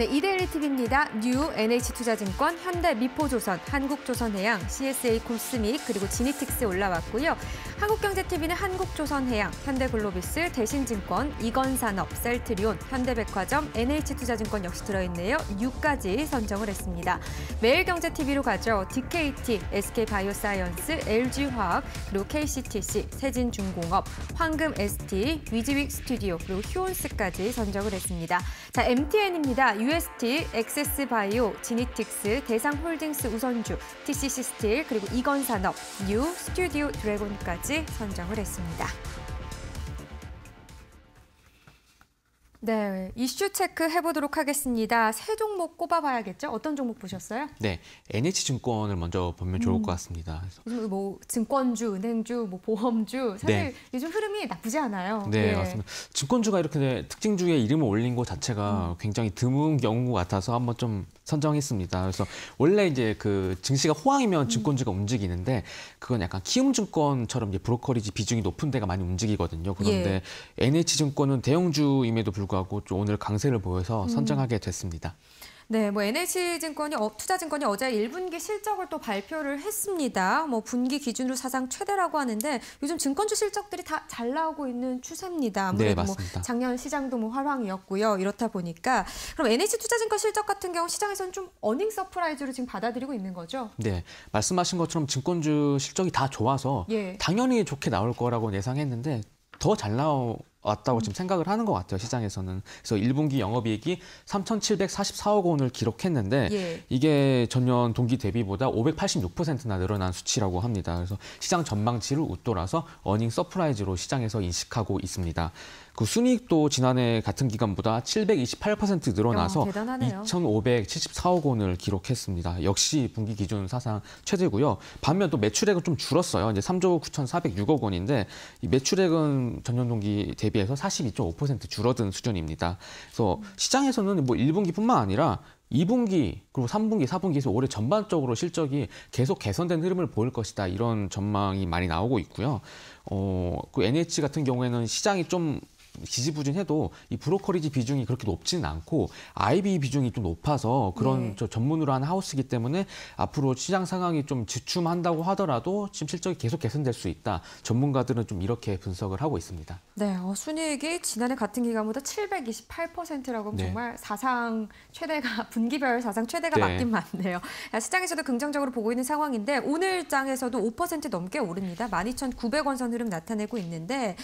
네, 이데일리 TV입니다. 뉴, NH투자증권, 현대, 미포조선, 한국조선해양, CSA 콜스믹 그리고 지니틱스 올라왔고요. 한국경제TV는 한국조선해양, 현대글로비스, 대신증권, 이건산업, 셀트리온, 현대백화점, NH투자증권 역시 들어있네요. 6까지 선정을 했습니다. 매일경제TV로 가죠. DKT, SK바이오사이언스, LG화학, 그리고 KCTC, 세진중공업, 황금ST, 위즈윅 스튜디오, 그리고 휴온스까지 선정을 했습니다. 자, MTN입니다. UST, 엑세스바이오, 지니틱스, 대상홀딩스 우선주, TCC 스틸, 그리고 이건산업, 뉴, 스튜디오 드래곤까지 선정을 했습니다. 네, 이슈 체크 해보도록 하겠습니다. 세 종목 꼽아봐야겠죠? 어떤 종목 보셨어요? 네, NH증권을 먼저 보면 좋을 음. 것 같습니다. 요즘 뭐 증권주, 은행주, 뭐 보험주 사실 네. 요즘 흐름이 나쁘지 않아요. 네, 예. 맞습니다. 증권주가 이렇게 네, 특징 주에 이름을 올린 것 자체가 음. 굉장히 드문 경우 같아서 한번 좀 선정했습니다. 그래서 원래 이제 그 증시가 호황이면 음. 증권주가 음. 움직이는데 그건 약간 키움증권처럼 이제 브로커리지 비중이 높은 데가 많이 움직이거든요. 그런데 예. NH증권은 대형주임에도 불구하고 불구하고 오늘 강세를 보여서 음. 선정하게 됐습니다. 네, 뭐 NH증권이 어, 투자증권이 어제 1분기 실적을 또 발표를 했습니다. 뭐 분기 기준으로 사상 최대라고 하는데 요즘 증권주 실적들이 다 잘 나오고 있는 추세입니다. 네, 뭐 맞습니다. 뭐 작년 시장도 뭐 화랑이었고요. 이렇다 보니까 그럼 NH투자증권 실적 같은 경우 시장에서는 좀 어닝 서프라이즈로 지금 받아들이고 있는 거죠? 네, 말씀하신 것처럼 증권주 실적이 다 좋아서 예. 당연히 좋게 나올 거라고 예상했는데 더 잘 나오 왔다고 지금 생각을 하는 것 같아요 시장에서는 그래서 1분기 영업이익이 3,744억 원을 기록했는데 예. 이게 전년 동기 대비보다 586%나 늘어난 수치라고 합니다. 그래서 시장 전망치를 웃돌아서 어닝 서프라이즈로 시장에서 인식하고 있습니다. 그 순이익도 지난해 같은 기간보다 728% 늘어나서 야, 어, 대단하네요. 2,574억 원을 기록했습니다. 역시 분기 기준 사상 최대고요. 반면 또 매출액은 좀 줄었어요. 이제 3조 9,406억 원인데 이 매출액은 전년 동기 대비해서 42.5% 줄어든 수준입니다. 그래서 시장에서는 뭐 1분기뿐만 아니라 2분기 그리고 3분기, 4분기에서 올해 전반적으로 실적이 계속 개선된 흐름을 보일 것이다 이런 전망이 많이 나오고 있고요. 어, 그 NH 같은 경우에는 시장이 좀 지지부진해도 이 브로커리지 비중이 그렇게 높지는 않고 IB 비중이 좀 높아서 그런 네. 저 전문으로 하는 하우스이기 때문에 앞으로 시장 상황이 좀지춤한다고 하더라도 지금 실적이 계속 개선될 수 있다. 전문가들은 좀 이렇게 분석을 하고 있습니다. 네, 어, 순이익이 지난해 같은 기간보다 728%라고 네. 정말 사상 최대가 분기별 사상 최대가 네. 맞긴 맞네요. 시장에서도 긍정적으로 보고 있는 상황인데 오늘 장에서도 5% 넘게 오릅니다. 12,900원 선 흐름 나타내고 있는데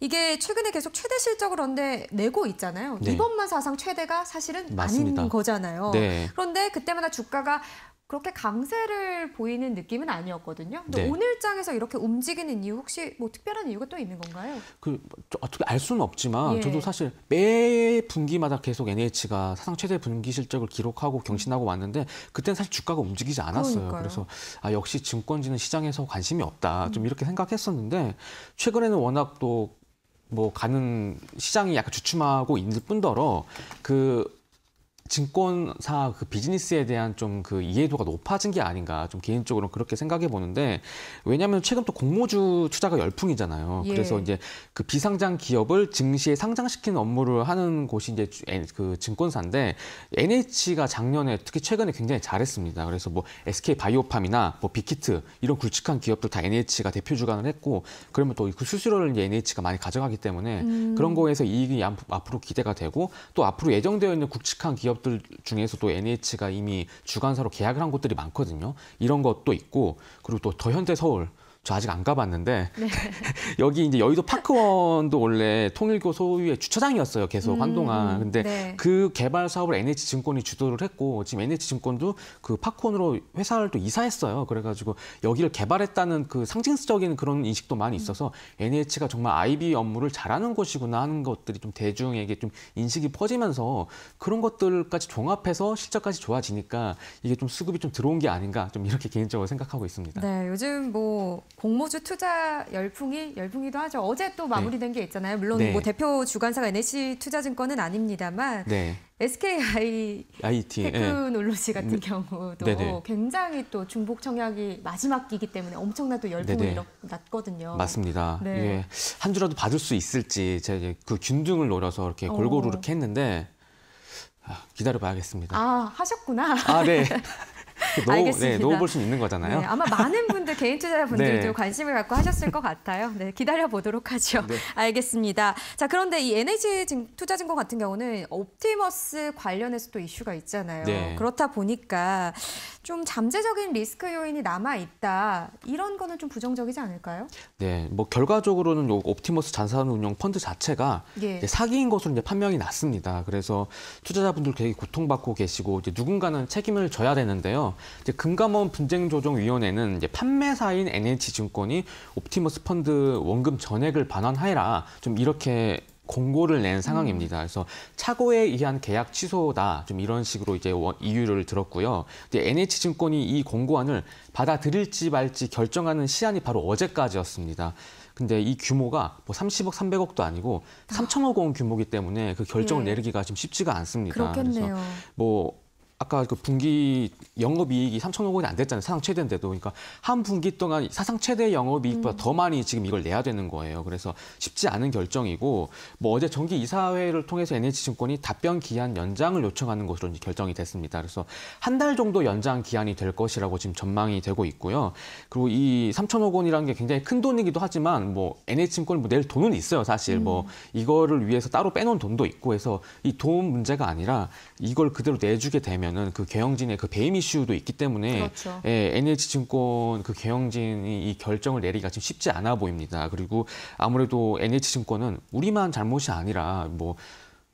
이게 최근에 계속 최대 실적을 언데 내고 있잖아요. 네. 이번만 사상 최대가 사실은 맞습니다. 아닌 거잖아요. 네. 그런데 그때마다 주가가 그렇게 강세를 보이는 느낌은 아니었거든요. 근데 네. 오늘장에서 이렇게 움직이는 이유 혹시 뭐 특별한 이유가 또 있는 건가요? 그 어떻게 아, 알 수는 없지만 예. 저도 사실 매 분기마다 계속 NH가 사상 최대 분기 실적을 기록하고 경신하고 왔는데 그때는 사실 주가가 움직이지 않았어요. 그러니까요. 그래서 아 역시 증권지는 시장에서 관심이 없다. 좀 음. 이렇게 생각했었는데 최근에는 워낙 또뭐 가는 시장이 약간 주춤하고 있을 뿐더러 그 증권사 그 비즈니스에 대한 좀 그 이해도가 높아진 게 아닌가 좀 개인적으로 그렇게 생각해 보는데 왜냐하면 최근 또 공모주 투자가 열풍이잖아요. 예. 그래서 이제 그 비상장 기업을 증시에 상장시키는 업무를 하는 곳이 이제 그 증권사인데 NH가 작년에 특히 최근에 굉장히 잘했습니다. 그래서 뭐 SK 바이오팜이나 뭐 빅히트 이런 굵직한 기업들 다 NH가 대표 주관을 했고 그러면 또 그 수수료를 이제 NH가 많이 가져가기 때문에 음. 그런 거에서 이익이 앞으로 기대가 되고 또 앞으로 예정되어 있는 굵직한 기업 기업들 중에서도 NH가 이미 주간사로 계약을 한 곳들이 많거든요. 이런 것도 있고 그리고 또 더현대서울 저 아직 안 가봤는데 네. 여기 이제 여의도 파크원도 원래 통일교 소유의 주차장이었어요 계속 음, 한동안 근데 네. 그 개발 사업을 NH증권이 주도를 했고 지금 NH증권도 그 파크원으로 회사를 또 이사했어요 그래가지고 여기를 개발했다는 그 상징적인 그런 인식도 많이 음. 있어서 음. NH가 정말 IB 업무를 잘하는 곳이구나 하는 것들이 좀 대중에게 좀 인식이 퍼지면서 그런 것들까지 종합해서 실적까지 좋아지니까 이게 좀 수급이 좀 들어온 게 아닌가 좀 이렇게 개인적으로 생각하고 있습니다. 네 요즘 뭐 공모주 투자 열풍이 열풍이도 하죠. 어제 또 네. 마무리된 네. 게 있잖아요. 물론 뭐 네. 뭐 대표 주관사가 NH 투자증권은 아닙니다만 네. SKI IT, 예. 테크놀로지 같은 네. 경우도 네네. 네. 굉장히 또 중복 청약이 마지막 기기 때문에 엄청난 또 열풍을 일어났거든요. 맞습니다. 네. 한 주라도 받을 수 있을지 제가 이제 그 균등을 노려서 이렇게 어. 골고루 어. 이렇게 했는데 아, 기다려 봐야겠습니다. 아, 하셨구나. 아, 네. 넣어, 네, 넣어볼 수 있는 거잖아요. 네, 아마 많은 분들 개인 투자자분들도 네. 관심을 갖고 하셨을 것 같아요. 네, 기다려 보도록 하죠. 네. 알겠습니다. 자 그런데 이 NH 투자증권 같은 경우는 옵티머스 관련해서 또 이슈가 있잖아요. 네. 그렇다 보니까 좀 잠재적인 리스크 요인이 남아 있다. 이런 거는 좀 부정적이지 않을까요? 네, 뭐 결과적으로는 요 옵티머스 자산운용 펀드 자체가 예. 사기인 것으로 이제 판명이 났습니다. 그래서 투자자분들 되게 고통받고 계시고 이제 누군가는 책임을 져야 되는데요. 이제 금감원 분쟁조정위원회는 이제 판매사인 NH증권이 옵티머스 펀드 원금 전액을 반환하라 좀 이렇게 공고를 낸 상황입니다. 그래서 착오에 의한 계약 취소다 좀 이런 식으로 이제 이유를 들었고요. 근데 NH증권이 이 공고안을 받아들일지 말지 결정하는 시한이 바로 어제까지였습니다. 근데 이 규모가 뭐 30억, 300억도 아니고 3천억 원 규모이기 때문에 그 결정을 예. 내리기가 좀 쉽지가 않습니다. 그렇겠네요. 그래서 뭐 아까 그 분기 영업이익이 3천억 원이 안 됐잖아요. 사상 최대인데도. 그러니까 한 분기 동안 사상 최대 영업이익보다 음. 더 많이 지금 이걸 내야 되는 거예요. 그래서 쉽지 않은 결정이고 뭐 어제 정기 이사회를 통해서 NH증권이 답변 기한 연장을 요청하는 것으로 이제 결정이 됐습니다. 그래서 한 달 정도 연장 기한이 될 것이라고 지금 전망이 되고 있고요. 그리고 이 3천억 원이라는 게 굉장히 큰 돈이기도 하지만 뭐 NH증권이 뭐낼 돈은 있어요. 사실 뭐 음. 뭐 이거를 위해서 따로 빼놓은 돈도 있고 해서 이 돈 문제가 아니라 이걸 그대로 내주게 되면 보면은 그 개영진의 그 배임 이슈도 있기 때문에 그렇죠. 예, NH증권 그 개영진이 이 결정을 내리기가 지금 쉽지 않아 보입니다. 그리고 아무래도 NH증권은 우리만 잘못이 아니라 뭐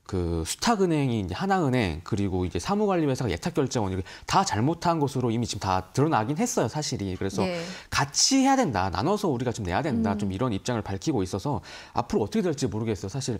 그 수탁은행이 이제 하나은행 그리고 이제 사무관리회사가 예탁결제원 이렇게 다 잘못한 것으로 이미 지금 다 드러나긴 했어요 사실이 그래서 네. 같이 해야 된다 나눠서 우리가 좀 내야 된다 음. 좀 이런 입장을 밝히고 있어서 앞으로 어떻게 될지 모르겠어요 사실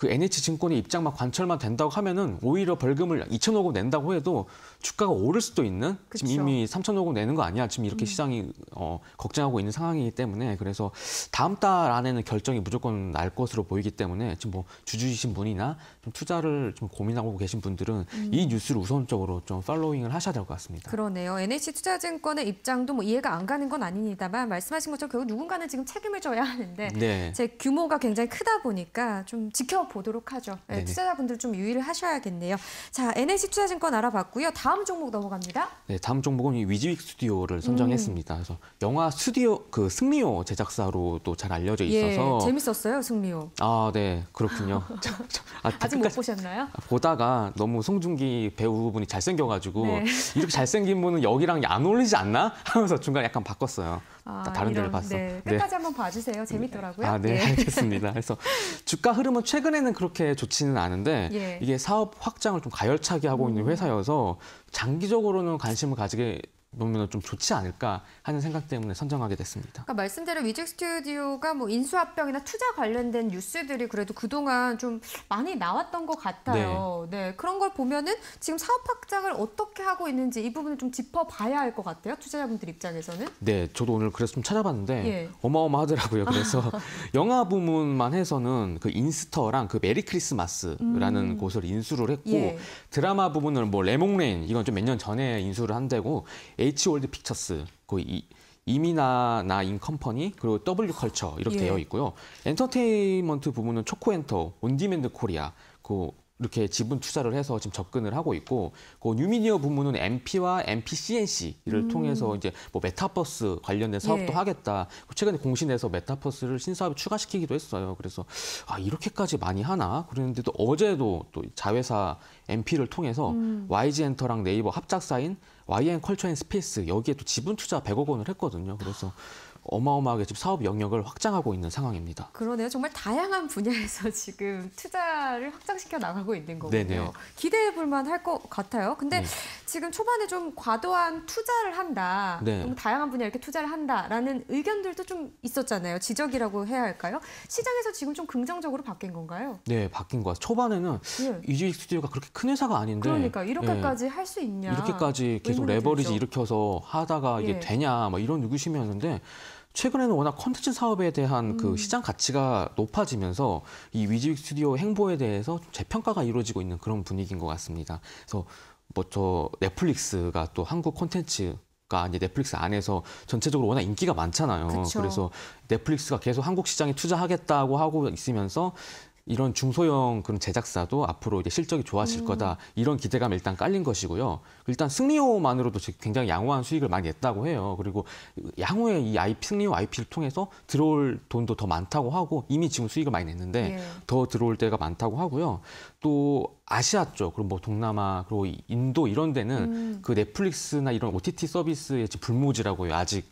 그 NH증권의 입장만 관철만 된다고 하면은 오히려 벌금을 2천억 원 낸다고 해도 주가가 오를 수도 있는 그쵸. 지금 이미 3천억 원 내는 거 아니야 지금 이렇게 음. 시장이 어, 걱정하고 있는 상황이기 때문에 그래서 다음 달 안에는 결정이 무조건 날 것으로 보이기 때문에 지금 뭐 주주이신 분이나 좀 투자를 좀 고민하고 계신 분들은 음. 이 뉴스를 우선적으로 좀 팔로잉을 하셔야 될 것 같습니다. 그러네요. NH투자증권의 입장도 뭐 이해가 안 가는 건 아닙니다만 말씀하신 것처럼 결국 누군가는 지금 책임을 져야 하는데 네. 제 규모가 굉장히 크다 보니까 좀 지켜. 보도록 하죠. 네, 투자자분들 좀 유의를 하셔야겠네요. 자, NAC 투자증권 알아봤고요. 다음 종목 넘어갑니다. 네, 다음 종목은 위즈윅 스튜디오를 선정했습니다. 음. 그래서 영화 스튜디오 그 승리호 제작사로 도잘 알려져 예, 있어서 예, 재밌었어요, 승리호. 아, 네, 그렇군요. 아, 직못 보셨나요? 아, 보다가 너무 송중기 배우분이 잘생겨가지고 네. 이렇게 잘생긴 분은 여기랑 안 어울리지 않나 하면서 중간 에 약간 바꿨어요. 아, 아, 다른 이런, 데를 봤어. 네. 네. 끝까지 네. 한번 봐주세요. 재밌더라고요. 아, 네, 예. 알겠습니다. 그래서 주가 흐름은 최근에는 그렇게 좋지는 않은데 예. 이게 사업 확장을 좀 가열차게 하고 음. 있는 회사여서 장기적으로는 관심을 가지게 보면 좀 좋지 않을까 하는 생각 때문에 선정하게 됐습니다. 그러니까 말씀대로 위직 스튜디오가 뭐 인수합병이나 투자 관련된 뉴스들이 그래도 그동안 좀 많이 나왔던 것 같아요. 네. 네 그런 걸 보면은 지금 사업 확장을 어떻게 하고 있는지 이 부분을 좀 짚어봐야 할 것 같아요. 투자자분들 입장에서는. 네, 저도 오늘 그래서 좀 찾아봤는데 예. 어마어마하더라고요. 그래서 영화 부문만 해서는 그 인스터랑 그 메리 크리스마스라는 음. 곳을 인수를 했고 예. 드라마 부분을 뭐 레몽레인 이건 좀 몇 년 전에 인수를 한대고 H월드 픽처스 거의 이미나나 인컴퍼니 그리고 W 컬처 이렇게 예. 되어 있고요. 엔터테인먼트 부문은 초코엔터, 온디맨드 코리아, 그 이렇게 지분 투자를 해서 지금 접근을 하고 있고 그 뉴미디어 부문은 MP와 MPCNC를 음. 통해서 이제 뭐 메타버스 관련된 사업도 예. 하겠다. 그 최근에 공신에서 메타버스를 신사업에 추가시키기도 했어요. 그래서 아 이렇게까지 많이 하나 그랬는데도 어제도 또 자회사 MP를 통해서 음. YG 엔터랑 네이버 합작사인 YN 컬처 앤 스페이스 여기에 또 지분 투자 100억 원을 했거든요. 그래서 어마어마하게 지금 사업 영역을 확장하고 있는 상황입니다. 그러네요. 정말 다양한 분야에서 지금 투자를 확장시켜 나가고 있는 거군요. 기대해 볼 만할 것 같아요. 근데 네. 지금 초반에 좀 과도한 투자를 한다. 네. 너무 다양한 분야에 이렇게 투자를 한다라는 의견들도 좀 있었잖아요. 지적이라고 해야 할까요? 시장에서 지금 좀 긍정적으로 바뀐 건가요? 네, 바뀐 것 같아요. 초반에는 예. 이주익 스튜디오가 그렇게 큰 회사가 아닌데 그러니까 이렇게까지 예. 할수 있냐. 이렇게까지 계속 레버리지 들죠. 일으켜서 하다가 이게 예. 되냐 막 뭐 이런 의구심이었는데 최근에는 워낙 컨텐츠 사업에 대한 그 음. 그 시장 가치가 높아지면서 이 위즈윅 스튜디오 행보에 대해서 재평가가 이루어지고 있는 그런 분위기인 것 같습니다. 그래서 뭐 저 넷플릭스가 또 한국 콘텐츠 가 이제 넷플릭스 안에서 전체적으로 워낙 인기가 많잖아요. 그쵸. 그래서 넷플릭스가 계속 한국 시장에 투자하겠다고 하고 있으면서 이런 중소형 그런 제작사도 앞으로 이제 실적이 좋아질 음. 거다 이런 기대감 일단 깔린 것이고요. 일단 승리호만으로도 굉장히 양호한 수익을 많이 냈다고 해요. 그리고 향후에 이 IP, 승리호 IP를 통해서 들어올 돈도 더 많다고 하고 이미 지금 수익을 많이 냈는데 예. 더 들어올 때가 많다고 하고요. 또 아시아 쪽 그리고 뭐 동남아 그리고 인도 이런 데는 음. 그 넷플릭스나 이런 OTT 서비스의 불모지라고요. 아직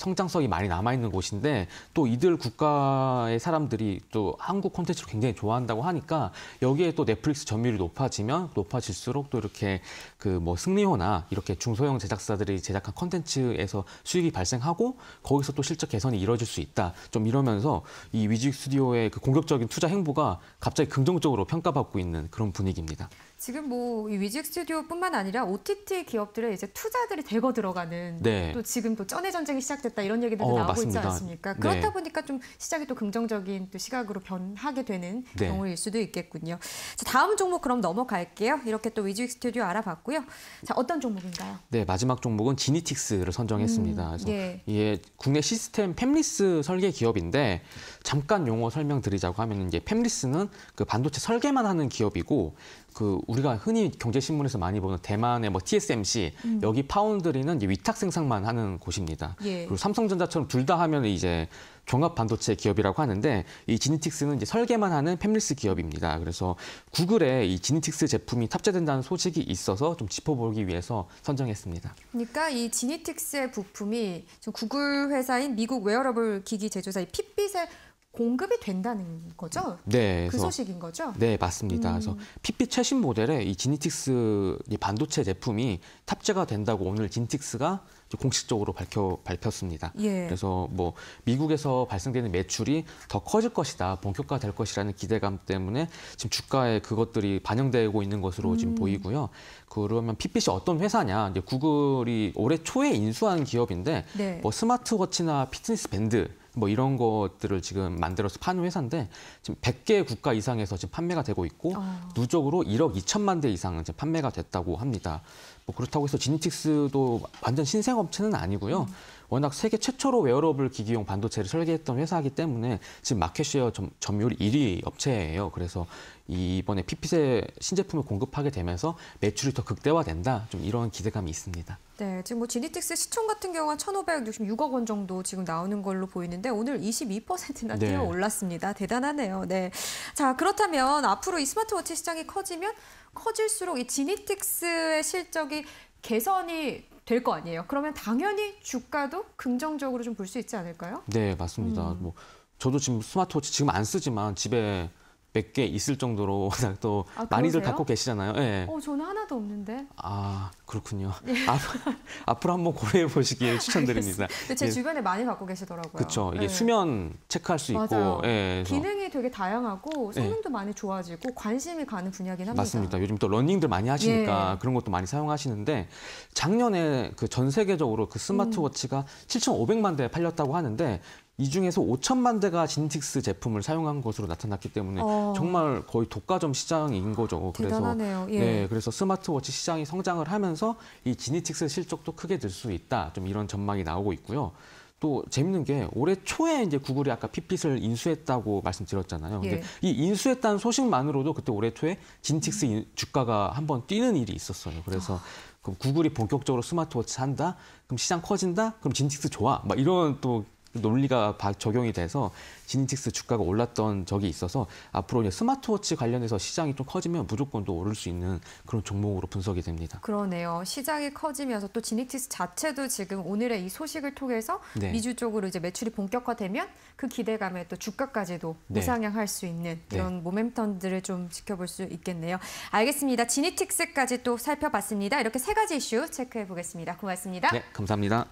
성장성이 많이 남아있는 곳인데 또 이들 국가의 사람들이 또 한국 콘텐츠를 굉장히 좋아한다고 하니까 여기에 또 넷플릭스 점유율이 높아지면 높아질수록 또 이렇게 그 뭐 승리호나 이렇게 중소형 제작사들이 제작한 콘텐츠에서 수익이 발생하고 거기서 또 실적 개선이 이뤄질수 있다. 좀 이러면서 이 위직 스튜디오의 그 공격적인 투자 행보가 갑자기 긍정적으로 평가받고 있는 그런 분위기입니다. 지금 뭐 이 위직 스튜디오뿐만 아니라 OTT 기업들의 이제 투자들이 대거 들어가는 네. 또 지금 또쩐의 전쟁이 시작됐다 이런 얘기들도 어, 나오고 맞습니다. 있지 않습니까? 네. 그렇다 네. 보니까 좀 시장이 또 긍정적인 또 시각으로 변하게 되는 네. 경우일 수도 있겠군요. 자, 다음 종목 그럼 넘어갈게요. 이렇게 또 위직 스튜디오 알아봤고요. 자, 어떤 종목인가요? 네, 마지막 종목은 지니틱스를 선정했습니다. 음, 그래서 예. 이게 국내 시스템 팸리스 설계 기업인데 잠깐 용어 설명드리자고 하면 이제 팹리스는 그 반도체 설계만 하는 기업이고 그 우리가 흔히 경제신문에서 많이 보는 대만의 뭐 TSMC 음. 여기 파운드리는 이제 위탁 생산만 하는 곳입니다. 예. 그리고 삼성전자처럼 둘 다 하면 이제 종합 반도체 기업이라고 하는데 이 지니틱스는 이제 설계만 하는 팹리스 기업입니다. 그래서 구글에 이 지니틱스 제품이 탑재된다는 소식이 있어서 좀 짚어보기 위해서 선정했습니다. 그러니까 이 지니틱스의 부품이 구글 회사인 미국 웨어러블 기기 제조사인 핏빛의 공급이 된다는 거죠? 네. 그 소식인 거죠? 네, 맞습니다. 음. 그래서 PP 최신 모델의 이 지니틱스 이 반도체 제품이 탑재가 된다고 오늘 지니틱스가 공식적으로 밝혀 밝혔습니다. 예. 그래서 뭐 미국에서 발생되는 매출이 더 커질 것이다, 본격화될 것이라는 기대감 때문에 지금 주가에 그것들이 반영되고 있는 것으로 음. 지금 보이고요. 그러면 PPC 어떤 회사냐? 이제 구글이 올해 초에 인수한 기업인데 네. 뭐 스마트워치나 피트니스 밴드 뭐 이런 것들을 지금 만들어서 파는 회사인데 지금 100개 국가 이상에서 지금 판매가 되고 있고 어. 누적으로 1억 2천만 대 이상은 지금 판매가 됐다고 합니다. 뭐 그렇다고 해서 지니틱스도 완전 신생 업체는 아니고요. 음. 워낙 세계 최초로 웨어러블 기기용 반도체를 설계했던 회사이기 때문에 지금 마켓쉐어 점, 유율 1위 업체예요. 그래서 이번에 피핏의 신제품을 공급하게 되면서 매출이 더 극대화된다. 좀 이런 기대감이 있습니다. 네, 지금 뭐 지니틱스 시총 같은 경우 한 1,566억 원 정도 지금 나오는 걸로 보이는데 오늘 22%나 뛰어 올랐습니다. 대단하네요. 네. 자, 그렇다면 앞으로 이 스마트워치 시장이 커지면 커질수록 이 지니틱스의 실적이 개선이 될거 아니에요. 그러면 당연히 주가도 긍정적으로 좀 볼 수 있지 않을까요? 네, 맞습니다. 음. 뭐 저도 지금 스마트워치 지금 안 쓰지만 집에 몇개 있을 정도로 워낙 또 아, 많이들 갖고 계시잖아요. 네. 어, 저는 하나도 없는데. 아, 그렇군요. 네. 앞으로 한번 고려해 보시길 추천드립니다. 근데 제 예. 주변에 많이 갖고 계시더라고요. 그렇죠. 이게 네. 수면 체크할 수 맞아요. 있고. 예, 기능이 되게 다양하고 성능도 예. 많이 좋아지고 관심이 가는 분야긴 합니다. 맞습니다. 요즘 또 러닝들 많이 하시니까 그런 것도 많이 사용하시는데 작년에 그 전 세계적으로 그 스마트워치가 음. 7,500만 대 팔렸다고 하는데 이 중에서 5천만 대가 진틱스 제품을 사용한 것으로 나타났기 때문에 어. 정말 거의 독과점 시장인 거죠. 대단하네요. 그래서 예. 네, 그래서 스마트워치 시장이 성장을 하면서 이 지니틱스 실적도 크게 늘수 있다. 좀 이런 전망이 나오고 있고요. 또 재밌는 게 올해 초에 이제 구글이 아까 피핏을 인수했다고 말씀드렸잖아요. 근데 예. 이 인수했다는 소식만으로도 그때 올해 초에 진틱스 음. 주가가 한번 뛰는 일이 있었어요. 그래서 아. 그럼 구글이 본격적으로 스마트워치 한다 그럼 시장 커진다? 그럼 진틱스 좋아? 막 이런 또 논리가 적용이 돼서 지니틱스 주가가 올랐던 적이 있어서 앞으로 스마트워치 관련해서 시장이 좀 커지면 무조건 또 오를 수 있는 그런 종목으로 분석이 됩니다. 그러네요. 시장이 커지면서 또 지니틱스 자체도 지금 오늘의 이 소식을 통해서 네. 미주 쪽으로 이제 매출이 본격화되면 그 기대감에 또 주가까지도 네. 우상향할 수 있는 이런 네. 모멘텀들을 좀 지켜볼 수 있겠네요. 알겠습니다. 지니틱스까지 또 살펴봤습니다. 이렇게 세 가지 이슈 체크해 보겠습니다. 고맙습니다. 네, 감사합니다.